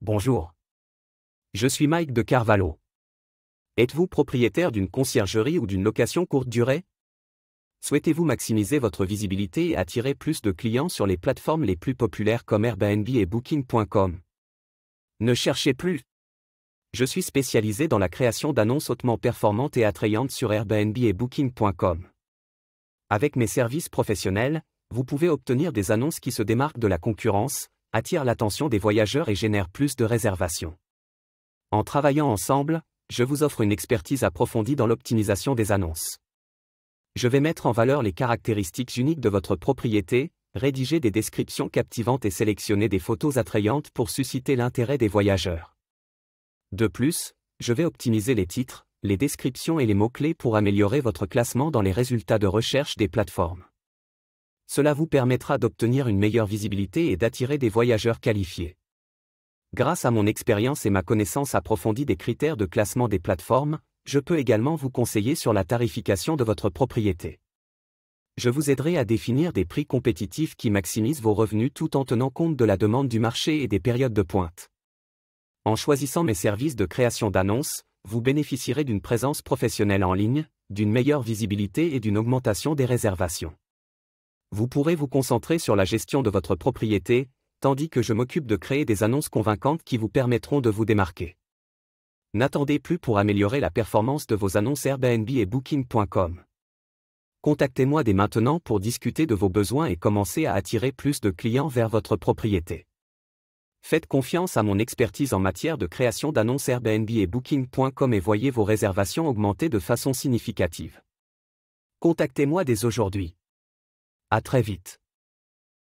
Bonjour. Je suis Mike de Carvalho. Êtes-vous propriétaire d'une conciergerie ou d'une location courte durée Souhaitez-vous maximiser votre visibilité et attirer plus de clients sur les plateformes les plus populaires comme Airbnb et Booking.com Ne cherchez plus. Je suis spécialisé dans la création d'annonces hautement performantes et attrayantes sur Airbnb et Booking.com. Avec mes services professionnels, vous pouvez obtenir des annonces qui se démarquent de la concurrence, attire l'attention des voyageurs et génère plus de réservations. En travaillant ensemble, je vous offre une expertise approfondie dans l'optimisation des annonces. Je vais mettre en valeur les caractéristiques uniques de votre propriété, rédiger des descriptions captivantes et sélectionner des photos attrayantes pour susciter l'intérêt des voyageurs. De plus, je vais optimiser les titres, les descriptions et les mots-clés pour améliorer votre classement dans les résultats de recherche des plateformes. Cela vous permettra d'obtenir une meilleure visibilité et d'attirer des voyageurs qualifiés. Grâce à mon expérience et ma connaissance approfondie des critères de classement des plateformes, je peux également vous conseiller sur la tarification de votre propriété. Je vous aiderai à définir des prix compétitifs qui maximisent vos revenus tout en tenant compte de la demande du marché et des périodes de pointe. En choisissant mes services de création d'annonces, vous bénéficierez d'une présence professionnelle en ligne, d'une meilleure visibilité et d'une augmentation des réservations vous pourrez vous concentrer sur la gestion de votre propriété, tandis que je m'occupe de créer des annonces convaincantes qui vous permettront de vous démarquer. N'attendez plus pour améliorer la performance de vos annonces Airbnb et Booking.com. Contactez-moi dès maintenant pour discuter de vos besoins et commencer à attirer plus de clients vers votre propriété. Faites confiance à mon expertise en matière de création d'annonces Airbnb et Booking.com et voyez vos réservations augmenter de façon significative. Contactez-moi dès aujourd'hui. À très vite.